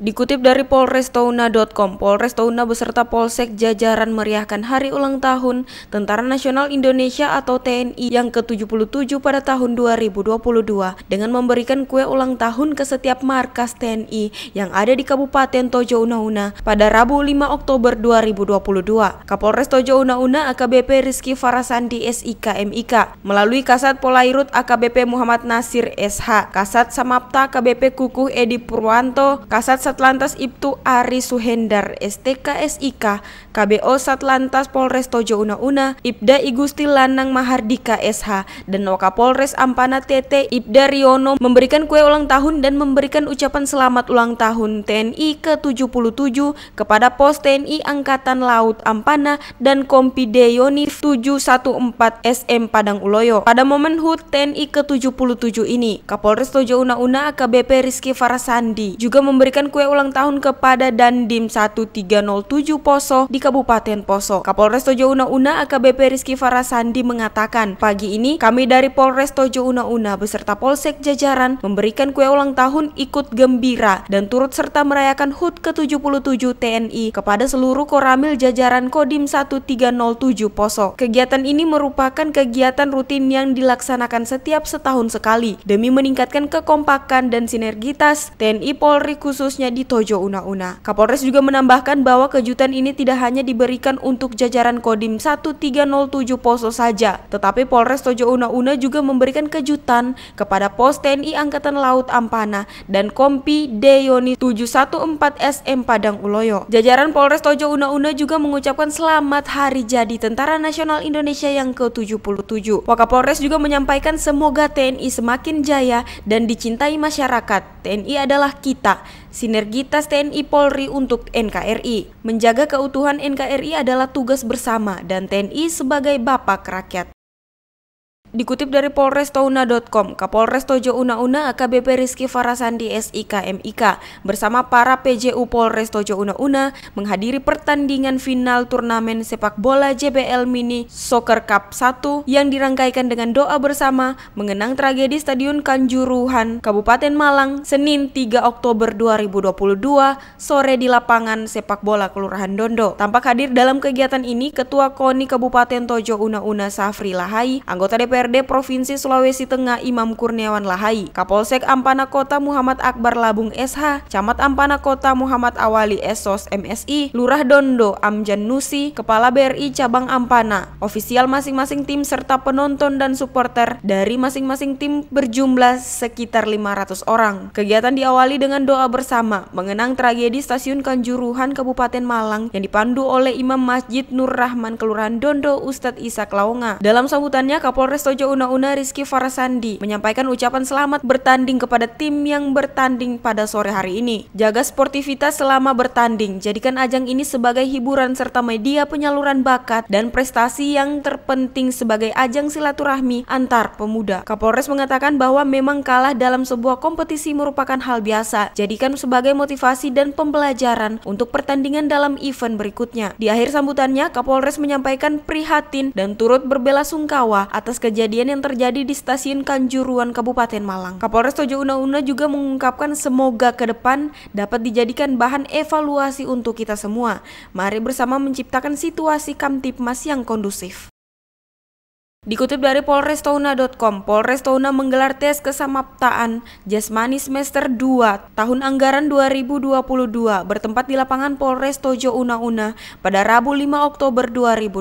Dikutip dari polrestauna.com, Polres beserta Polsek Jajaran meriahkan hari ulang tahun Tentara Nasional Indonesia atau TNI yang ke-77 pada tahun 2022 dengan memberikan kue ulang tahun ke setiap markas TNI yang ada di Kabupaten Tojo una pada Rabu 5 Oktober 2022. Kapolres Tojo una AKBP Rizky Farasandi SIK MIK melalui Kasat Polairut AKBP Muhammad Nasir SH, Kasat Samapta KBP Kukuh Edi Purwanto, Kasat Satlantas Ibtu Ari Suhendar STKSIK KBO Satlantas Polres Tojo Una Una Ibda Igusti Lanang Mahardika SH dan Wakapolres Ampana TT Ibda Riono memberikan kue ulang tahun dan memberikan ucapan selamat ulang tahun TNI ke-77 kepada Pos TNI Angkatan Laut Ampana dan Kompi Deyoni 714 SM Padang Uloyo pada momen HUT TNI ke-77 ini Kapolres Tojo Una Una AKBP Rizky Farasandi juga memberikan kue kue ulang tahun kepada Dandim 1307 Poso di Kabupaten Poso. Kapolres Tojo Una Una AKBP Rizky Farasandi mengatakan, pagi ini kami dari Polres Tojo Una Una beserta Polsek Jajaran memberikan kue ulang tahun ikut gembira dan turut serta merayakan HUT ke-77 TNI kepada seluruh Koramil Jajaran Kodim 1307 Poso. Kegiatan ini merupakan kegiatan rutin yang dilaksanakan setiap setahun sekali demi meningkatkan kekompakan dan sinergitas TNI Polri khususnya di Tojo Una Una. Kapolres juga menambahkan bahwa kejutan ini tidak hanya diberikan untuk jajaran Kodim 1307 Poso saja, tetapi Polres Tojo Una Una juga memberikan kejutan kepada Pos TNI Angkatan Laut Ampana dan Kompi Deyoni 714 SM Padang Uloyo. Jajaran Polres Tojo Una Una juga mengucapkan selamat hari jadi Tentara Nasional Indonesia yang ke-77. Wakapolres juga menyampaikan semoga TNI semakin jaya dan dicintai masyarakat. TNI adalah kita, sinergitas TNI Polri untuk NKRI. Menjaga keutuhan NKRI adalah tugas bersama dan TNI sebagai bapak rakyat. Dikutip dari polrestouna.com, Kapolres Tojo Una Una AKBP Rizky Farasandi SIK MIK bersama para PJU Polres Tojo Una Una menghadiri pertandingan final turnamen sepak bola JBL Mini Soccer Cup 1 yang dirangkaikan dengan doa bersama mengenang tragedi Stadion Kanjuruhan Kabupaten Malang Senin 3 Oktober 2022 sore di lapangan sepak bola Kelurahan Dondo. Tampak hadir dalam kegiatan ini Ketua KONI Kabupaten Tojo Una Una Safri Lahai, anggota DPR DPRD Provinsi Sulawesi Tengah Imam Kurniawan Lahai, Kapolsek Ampana Kota Muhammad Akbar Labung SH, Camat Ampana Kota Muhammad Awali Esos MSI, Lurah Dondo Amjan Nusi, Kepala BRI Cabang Ampana, ofisial masing-masing tim serta penonton dan supporter dari masing-masing tim berjumlah sekitar 500 orang. Kegiatan diawali dengan doa bersama mengenang tragedi stasiun Kanjuruhan Kabupaten Malang yang dipandu oleh Imam Masjid Nur Rahman Kelurahan Dondo Ustadz Isa Klaonga. Dalam sambutannya Kapolres Tojo Una Una Rizky Farasandi menyampaikan ucapan selamat bertanding kepada tim yang bertanding pada sore hari ini. Jaga sportivitas selama bertanding, jadikan ajang ini sebagai hiburan serta media penyaluran bakat dan prestasi yang terpenting sebagai ajang silaturahmi antar pemuda. Kapolres mengatakan bahwa memang kalah dalam sebuah kompetisi merupakan hal biasa, jadikan sebagai motivasi dan pembelajaran untuk pertandingan dalam event berikutnya. Di akhir sambutannya, Kapolres menyampaikan prihatin dan turut berbela sungkawa atas kejadian kejadian yang terjadi di stasiun Kanjuruan Kabupaten Malang. Kapolres Tojo Una Una juga mengungkapkan semoga ke depan dapat dijadikan bahan evaluasi untuk kita semua. Mari bersama menciptakan situasi Kamtipmas yang kondusif. Dikutip dari polrestouna.com, Polres Tauna menggelar tes kesamaptaan jasmani semester 2 tahun anggaran 2022 bertempat di lapangan Polres Tojo Una Una pada Rabu 5 Oktober 2022.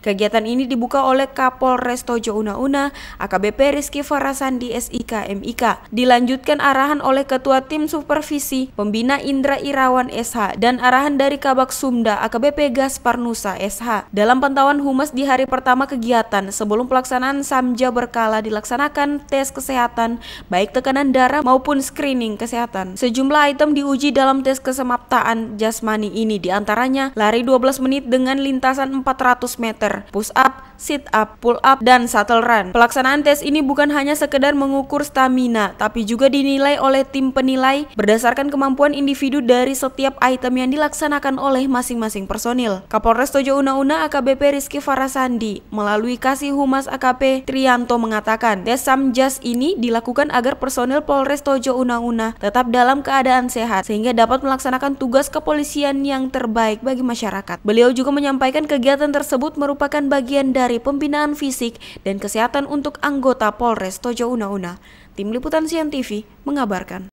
Kegiatan ini dibuka oleh Kapolres Tojo Una Una, AKBP Rizky Farasandi SIK MIK. Dilanjutkan arahan oleh Ketua Tim Supervisi Pembina Indra Irawan SH dan arahan dari Kabak Sumda AKBP Gaspar Nusa SH. Dalam pantauan humas di hari pertama kegiatan kesehatan. sebelum pelaksanaan SAMJA berkala dilaksanakan tes kesehatan baik tekanan darah maupun screening kesehatan. Sejumlah item diuji dalam tes kesemaptaan jasmani ini diantaranya lari 12 menit dengan lintasan 400 meter, push up, sit up, pull up, dan shuttle run. Pelaksanaan tes ini bukan hanya sekedar mengukur stamina, tapi juga dinilai oleh tim penilai berdasarkan kemampuan individu dari setiap item yang dilaksanakan oleh masing-masing personil. Kapolres Tojo Una Una AKBP Rizky Farasandi melalui Kasih Humas AKP Trianto mengatakan, tes Samjas ini dilakukan agar personil Polres Tojo Una Una tetap dalam keadaan sehat sehingga dapat melaksanakan tugas kepolisian yang terbaik bagi masyarakat. Beliau juga menyampaikan kegiatan tersebut merupakan bagian dari dari pembinaan fisik dan kesehatan untuk anggota Polres Tojo Una Una. Tim Liputan Sian TV mengabarkan.